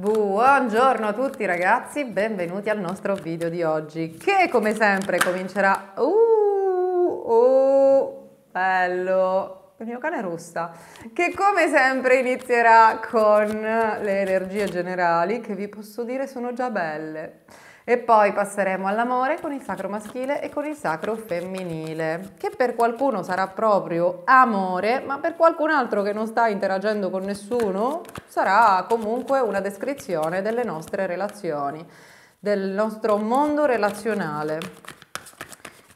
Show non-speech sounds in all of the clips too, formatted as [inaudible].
Buongiorno a tutti ragazzi, benvenuti al nostro video di oggi che come sempre comincerà... Uh, oh, bello! Il mio cane russa, che come sempre inizierà con le energie generali che vi posso dire sono già belle. E poi passeremo all'amore con il sacro maschile e con il sacro femminile, che per qualcuno sarà proprio amore, ma per qualcun altro che non sta interagendo con nessuno sarà comunque una descrizione delle nostre relazioni, del nostro mondo relazionale.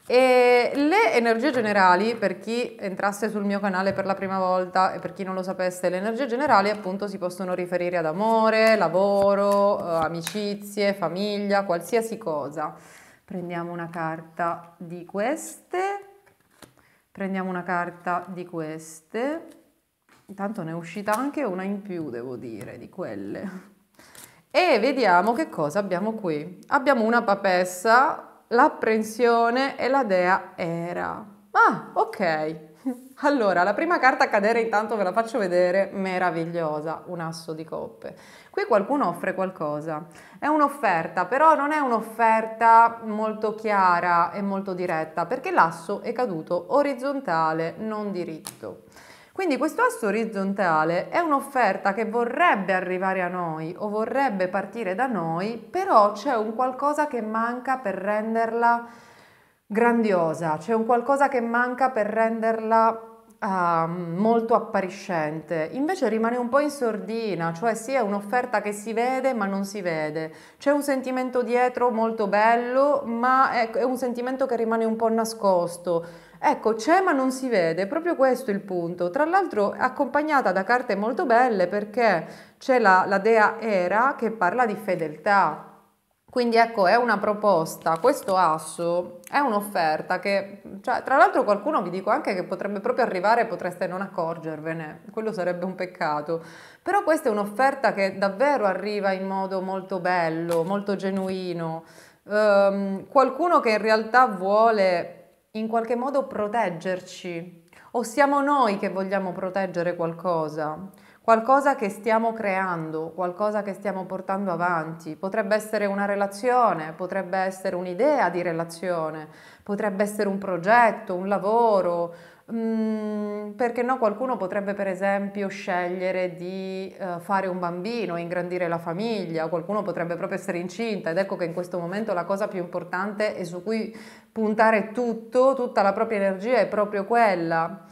E le energie generali, per chi entrasse sul mio canale per la prima volta e per chi non lo sapesse, le energie generali appunto si possono riferire ad amore, lavoro, eh, amicizie, famiglia, qualsiasi cosa. Prendiamo una carta di queste, prendiamo una carta di queste, intanto ne è uscita anche una in più devo dire, di quelle. E vediamo che cosa abbiamo qui. Abbiamo una papessa l'apprensione e la dea Era. Ah, ok. [laughs] Allora, la prima carta a cadere intanto ve la faccio vedere, meravigliosa, un asso di coppe. Qui qualcuno offre qualcosa, è un'offerta, però non è un'offerta molto chiara e molto diretta, perché l'asso è caduto orizzontale, non diritto. Quindi questo asso orizzontale è un'offerta che vorrebbe arrivare a noi o vorrebbe partire da noi, però c'è un qualcosa che manca per renderla grandiosa, c'è un qualcosa che manca per renderla Uh, molto appariscente, invece rimane un po' in sordina, cioè sì è un'offerta che si vede ma non si vede, c'è un sentimento dietro molto bello ma è, è un sentimento che rimane un po' nascosto, Ecco, c'è ma non si vede, proprio questo è il punto. Tra l'altro accompagnata da carte molto belle perché c'è la, la dea Era che parla di fedeltà. Quindi ecco, è una proposta, questo asso è un'offerta che, cioè, tra l'altro qualcuno vi dico anche che potrebbe proprio arrivare, potreste non accorgervene, quello sarebbe un peccato, però questa è un'offerta che davvero arriva in modo molto bello, molto genuino, um, qualcuno che in realtà vuole in qualche modo proteggerci o siamo noi che vogliamo proteggere qualcosa, qualcosa che stiamo creando, qualcosa che stiamo portando avanti. Potrebbe essere una relazione, potrebbe essere un'idea di relazione, potrebbe essere un progetto, un lavoro, Mm, perché no, qualcuno potrebbe per esempio scegliere di uh, fare un bambino, ingrandire la famiglia, qualcuno potrebbe proprio essere incinta ed ecco che in questo momento la cosa più importante e su cui puntare tutto, tutta la propria energia è proprio quella.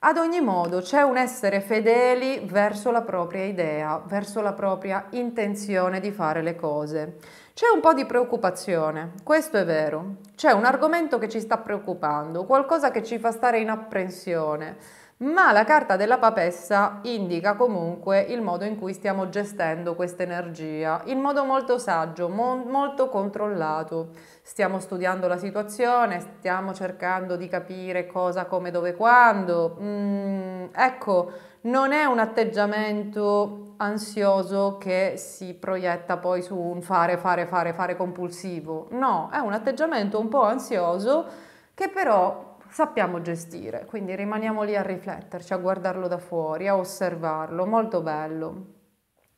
Ad ogni modo c'è un essere fedeli verso la propria idea, verso la propria intenzione di fare le cose. C'è un po' di preoccupazione, questo è vero. C'è un argomento che ci sta preoccupando, qualcosa che ci fa stare in apprensione ma la carta della papessa indica comunque il modo in cui stiamo gestendo questa energia, in modo molto saggio, mo- molto controllato. Stiamo studiando la situazione, stiamo cercando di capire cosa, come, dove, quando. Mm, ecco, non è un atteggiamento ansioso che si proietta poi su un fare, fare, fare, fare compulsivo. No, è un atteggiamento un po' ansioso che però sappiamo gestire, quindi rimaniamo lì a rifletterci, a guardarlo da fuori, a osservarlo, molto bello.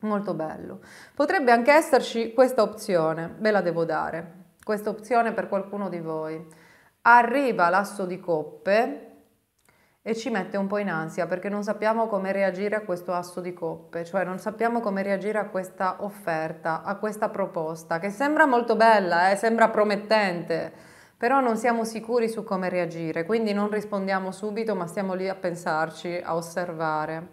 Molto bello. Potrebbe anche esserci questa opzione, ve la devo dare, questa opzione per qualcuno di voi. Arriva l'asso di coppe e ci mette un po' in ansia perché non sappiamo come reagire a questo asso di coppe, cioè non sappiamo come reagire a questa offerta, a questa proposta che sembra molto bella, eh, sembra promettente, però non siamo sicuri su come reagire, quindi non rispondiamo subito, ma stiamo lì a pensarci, a osservare.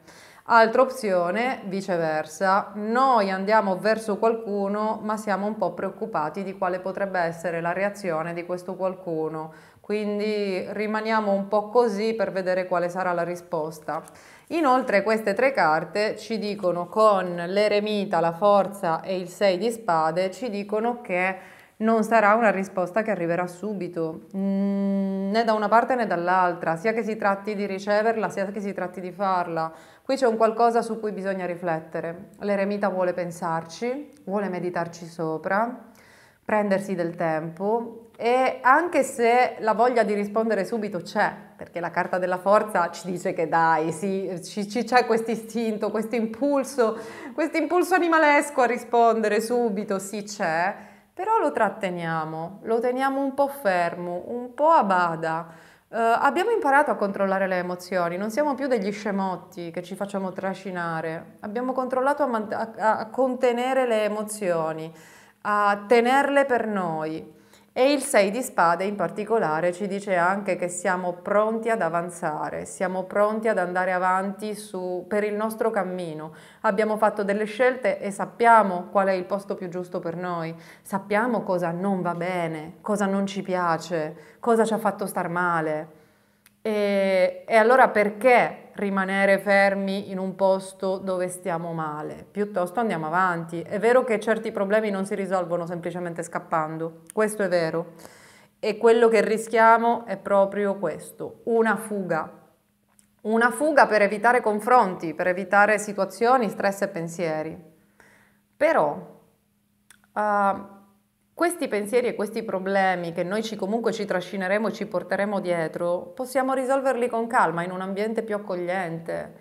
Altra opzione, viceversa, noi andiamo verso qualcuno ma siamo un po' preoccupati di quale potrebbe essere la reazione di questo qualcuno, quindi rimaniamo un po' così per vedere quale sarà la risposta. Inoltre queste tre carte ci dicono con l'eremita, la forza e il 6 di spade, ci dicono che non sarà una risposta che arriverà subito, mm, né da una parte né dall'altra, sia che si tratti di riceverla, sia che si tratti di farla. Qui c'è un qualcosa su cui bisogna riflettere. L'eremita vuole pensarci, vuole meditarci sopra, prendersi del tempo e anche se la voglia di rispondere subito c'è, perché la carta della forza ci dice che dai, sì, c'è questo istinto, questo impulso, questo impulso animalesco a rispondere subito, sì c'è però lo tratteniamo, lo teniamo un po' fermo, un po' a bada. Eh, abbiamo imparato a controllare le emozioni, non siamo più degli scemotti che ci facciamo trascinare, abbiamo controllato a, a, a contenere le emozioni, a tenerle per noi. E il 6 di spade in particolare ci dice anche che siamo pronti ad avanzare, siamo pronti ad andare avanti su, per il nostro cammino. Abbiamo fatto delle scelte e sappiamo qual è il posto più giusto per noi, sappiamo cosa non va bene, cosa non ci piace, cosa ci ha fatto star male. E, e, allora perché rimanere fermi in un posto dove stiamo male? Piuttosto andiamo avanti. È vero che certi problemi non si risolvono semplicemente scappando, questo è vero. E quello che rischiamo è proprio questo, una fuga. Una fuga per evitare confronti, per evitare situazioni, stress e pensieri. Però uh, questi pensieri e questi problemi che noi ci, comunque ci trascineremo e ci porteremo dietro, possiamo risolverli con calma in un ambiente più accogliente,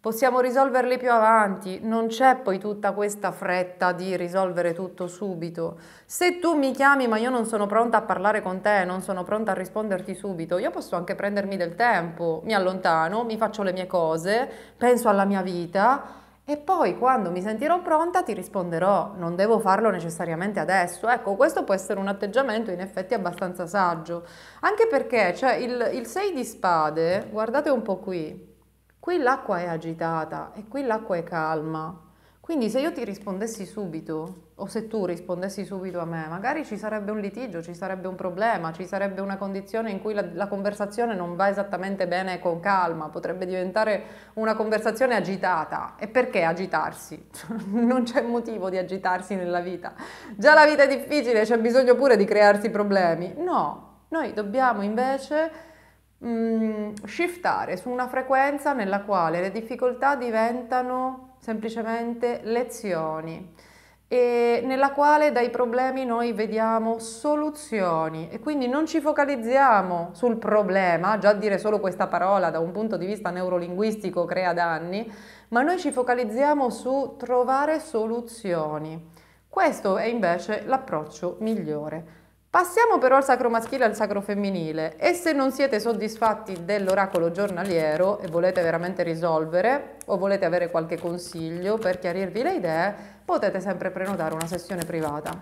possiamo risolverli più avanti, non c'è poi tutta questa fretta di risolvere tutto subito. Se tu mi chiami ma io non sono pronta a parlare con te, non sono pronta a risponderti subito, io posso anche prendermi del tempo, mi allontano, mi faccio le mie cose, penso alla mia vita e poi quando mi sentirò pronta ti risponderò, non devo farlo necessariamente adesso. Ecco, questo può essere un atteggiamento in effetti abbastanza saggio, anche perché cioè, il, il 6 di spade, guardate un po' qui, qui l'acqua è agitata e qui l'acqua è calma. Quindi se io ti rispondessi subito, o se tu rispondessi subito a me, magari ci sarebbe un litigio, ci sarebbe un problema, ci sarebbe una condizione in cui la, la conversazione non va esattamente bene con calma, potrebbe diventare una conversazione agitata. E perché agitarsi? [laughs] non c'è motivo di agitarsi nella vita. Già la vita è difficile, c'è bisogno pure di crearsi problemi. No, noi dobbiamo invece mh, mm, shiftare su una frequenza nella quale le difficoltà diventano semplicemente lezioni, nella quale dai problemi noi vediamo soluzioni e quindi non ci focalizziamo sul problema, già dire solo questa parola da un punto di vista neurolinguistico crea danni, ma noi ci focalizziamo su trovare soluzioni. Questo è invece l'approccio migliore. Passiamo però al sacro maschile e al sacro femminile e se non siete soddisfatti dell'oracolo giornaliero e volete veramente risolvere o volete avere qualche consiglio per chiarirvi le idee, potete sempre prenotare una sessione privata.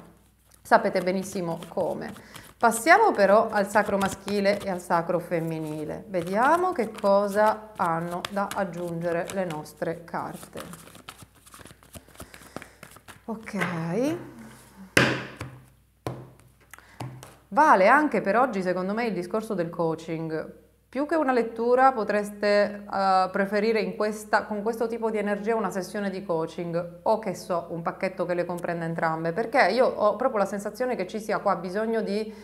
Sapete benissimo come. Passiamo però al sacro maschile e al sacro femminile. Vediamo che cosa hanno da aggiungere le nostre carte. Ok. Vale anche per oggi, secondo me, il discorso del coaching. Più che una lettura potreste uh, preferire questa, con questo tipo di energia una sessione di coaching o che so, un pacchetto che le comprenda entrambe, perché io ho proprio la sensazione che ci sia qua bisogno di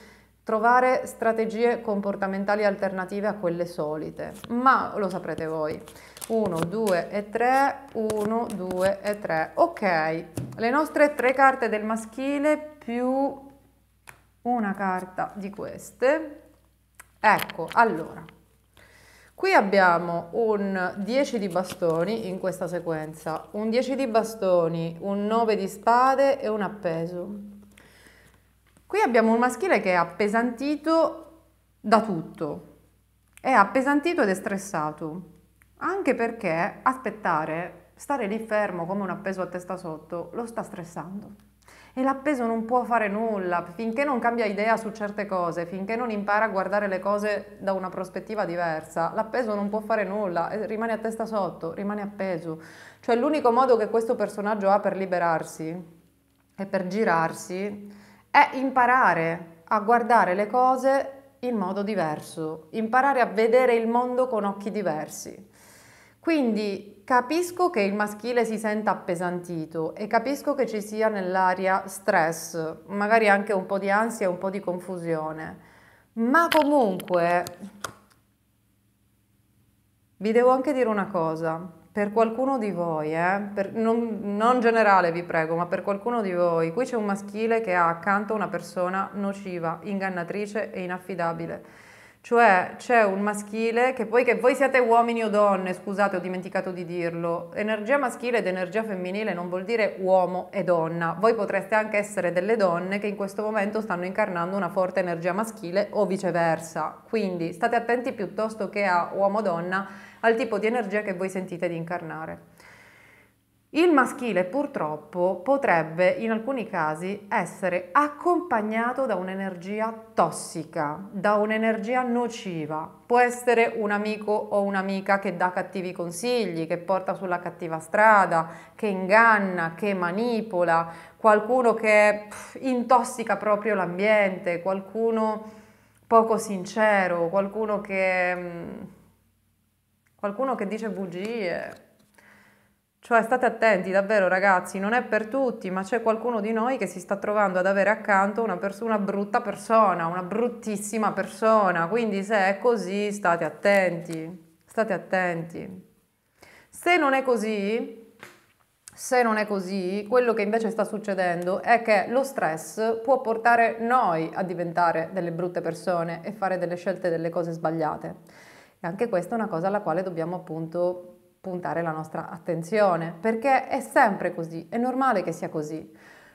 trovare strategie comportamentali alternative a quelle solite, ma lo saprete voi. 1, 2 e 3, 1, 2 e 3. Ok, le nostre tre carte del maschile più una carta di queste. Ecco, allora, qui abbiamo un 10 di bastoni in questa sequenza, un 10 di bastoni, un 9 di spade e un appeso. Qui abbiamo un maschile che è appesantito da tutto, è appesantito ed è stressato, anche perché aspettare, stare lì fermo come un appeso a testa sotto, lo sta stressando e l'appeso non può fare nulla, finché non cambia idea su certe cose, finché non impara a guardare le cose da una prospettiva diversa, l'appeso non può fare nulla, rimane a testa sotto, rimane appeso. Cioè l'unico modo che questo personaggio ha per liberarsi e per girarsi è imparare a guardare le cose in modo diverso, imparare a vedere il mondo con occhi diversi. Quindi capisco che il maschile si senta appesantito e capisco che ci sia nell'aria stress, magari anche un po' di ansia e un po' di confusione, ma comunque vi devo anche dire una cosa, per qualcuno di voi, eh, per, non, non, generale vi prego, ma per qualcuno di voi, qui c'è un maschile che ha accanto una persona nociva, ingannatrice e inaffidabile cioè c'è un maschile che poi che voi siate uomini o donne, scusate ho dimenticato di dirlo, energia maschile ed energia femminile non vuol dire uomo e donna, voi potreste anche essere delle donne che in questo momento stanno incarnando una forte energia maschile o viceversa, quindi state attenti piuttosto che a uomo-donna al tipo di energia che voi sentite di incarnare. Il maschile purtroppo potrebbe in alcuni casi essere accompagnato da un'energia tossica, da un'energia nociva. Può essere un amico o un'amica che dà cattivi consigli, che porta sulla cattiva strada, che inganna, che manipola, qualcuno che pff, intossica proprio l'ambiente, qualcuno poco sincero, qualcuno che, mm, qualcuno che dice bugie. Cioè state attenti davvero ragazzi, non è per tutti, ma c'è qualcuno di noi che si sta trovando ad avere accanto una, persona, una brutta persona, una bruttissima persona, quindi se è così state attenti, state attenti. Se non è così, se non è così, quello che invece sta succedendo è che lo stress può portare noi a diventare delle brutte persone e fare delle scelte, delle cose sbagliate. E anche questa è una cosa alla quale dobbiamo appunto puntare la nostra attenzione, perché è sempre così, è normale che sia così.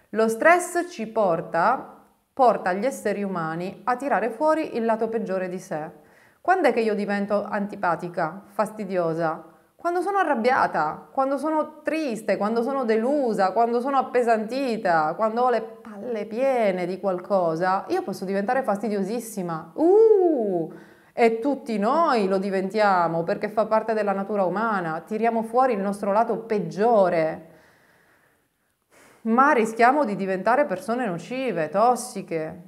Lo stress ci porta, porta gli esseri umani a tirare fuori il lato peggiore di sé. Quando è che io divento antipatica, fastidiosa? Quando sono arrabbiata, quando sono triste, quando sono delusa, quando sono appesantita, quando ho le palle piene di qualcosa, io posso diventare fastidiosissima. Uh! e tutti noi lo diventiamo perché fa parte della natura umana, tiriamo fuori il nostro lato peggiore, ma rischiamo di diventare persone nocive, tossiche,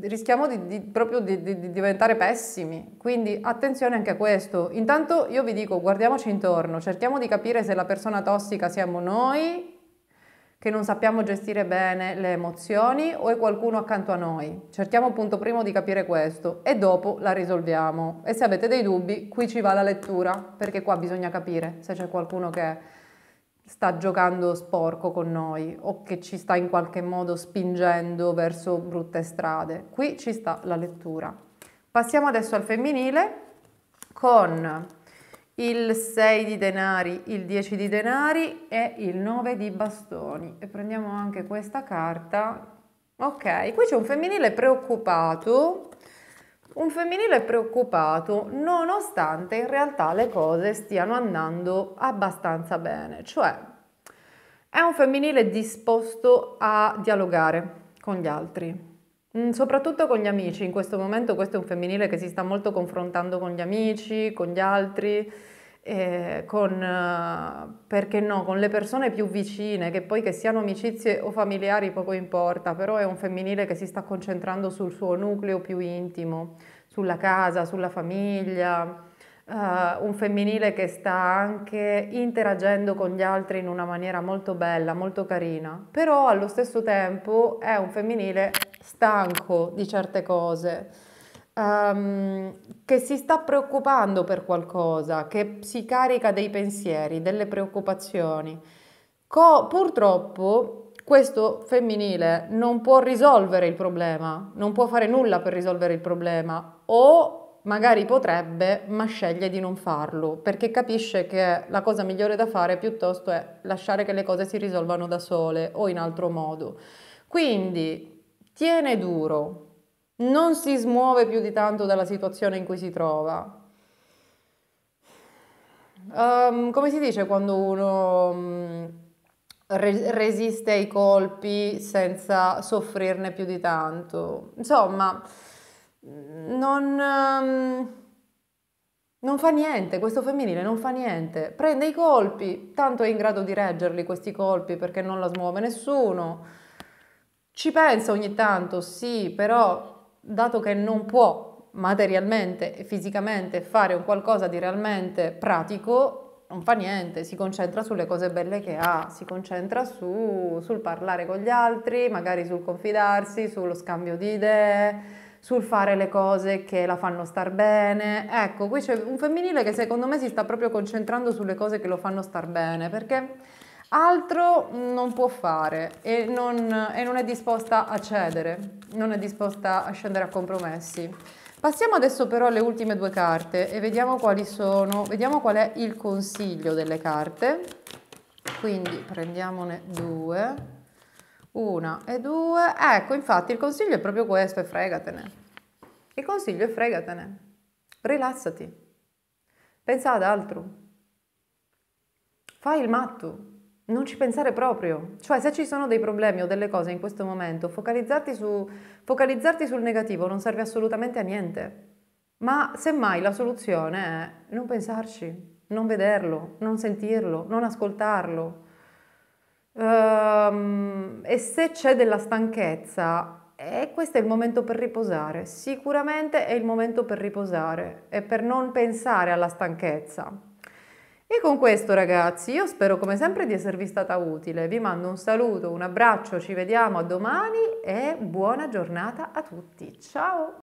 rischiamo di, di proprio di, di, di diventare pessimi, quindi attenzione anche a questo. Intanto io vi dico guardiamoci intorno, cerchiamo di capire se la persona tossica siamo noi che non sappiamo gestire bene le emozioni o è qualcuno accanto a noi. Cerchiamo punto primo di capire questo e dopo la risolviamo. E se avete dei dubbi, qui ci va la lettura, perché qua bisogna capire se c'è qualcuno che sta giocando sporco con noi o che ci sta in qualche modo spingendo verso brutte strade. Qui ci sta la lettura. Passiamo adesso al femminile con il 6 di denari, il 10 di denari e il 9 di bastoni. E prendiamo anche questa carta. Ok, qui c'è un femminile preoccupato, un femminile preoccupato nonostante in realtà le cose stiano andando abbastanza bene, cioè è un femminile disposto a dialogare con gli altri, Mm, soprattutto con gli amici, in questo momento questo è un femminile che si sta molto confrontando con gli amici, con gli altri, eh, con, eh, perché no, con le persone più vicine, che poi che siano amicizie o familiari poco importa, però è un femminile che si sta concentrando sul suo nucleo più intimo, sulla casa, sulla famiglia, Uh, un femminile che sta anche interagendo con gli altri in una maniera molto bella, molto carina, però allo stesso tempo è un femminile stanco di certe cose, um, che si sta preoccupando per qualcosa, che si carica dei pensieri, delle preoccupazioni. Co- purtroppo questo femminile non può risolvere il problema, non può fare nulla per risolvere il problema o magari potrebbe, ma sceglie di non farlo, perché capisce che la cosa migliore da fare piuttosto è lasciare che le cose si risolvano da sole o in altro modo. Quindi tiene duro, non si smuove più di tanto dalla situazione in cui si trova. Um, come si dice quando uno um, re- resiste ai colpi senza soffrirne più di tanto? Insomma, non, ehm, non fa niente, questo femminile non fa niente, prende i colpi, tanto è in grado di reggerli questi colpi perché non la smuove nessuno, ci pensa ogni tanto, sì, però dato che non può materialmente e fisicamente fare un qualcosa di realmente pratico, non fa niente, si concentra sulle cose belle che ha, si concentra su, sul parlare con gli altri, magari sul confidarsi, sullo scambio di idee, sul fare le cose che la fanno star bene. Ecco, qui c'è un femminile che secondo me si sta proprio concentrando sulle cose che lo fanno star bene, perché altro non può fare e non, e non è disposta a cedere, non è disposta a scendere a compromessi. Passiamo adesso però alle ultime due carte e vediamo quali sono, vediamo qual è il consiglio delle carte. Quindi prendiamone due. Una e due. Ecco, infatti il consiglio è proprio questo, e fregatene. Il consiglio è fregatene. Rilassati. Pensa ad altro. Fai il matto. Non ci pensare proprio. Cioè, se ci sono dei problemi o delle cose in questo momento, focalizzarti, su, focalizzarti sul negativo non serve assolutamente a niente. Ma semmai la soluzione è non pensarci, non vederlo, non sentirlo, non ascoltarlo, Ehm, e se c'è della stanchezza, e eh, questo è il momento per riposare, sicuramente è il momento per riposare e per non pensare alla stanchezza. E con questo ragazzi, io spero come sempre di esservi stata utile, vi mando un saluto, un abbraccio, ci vediamo a domani e buona giornata a tutti, ciao!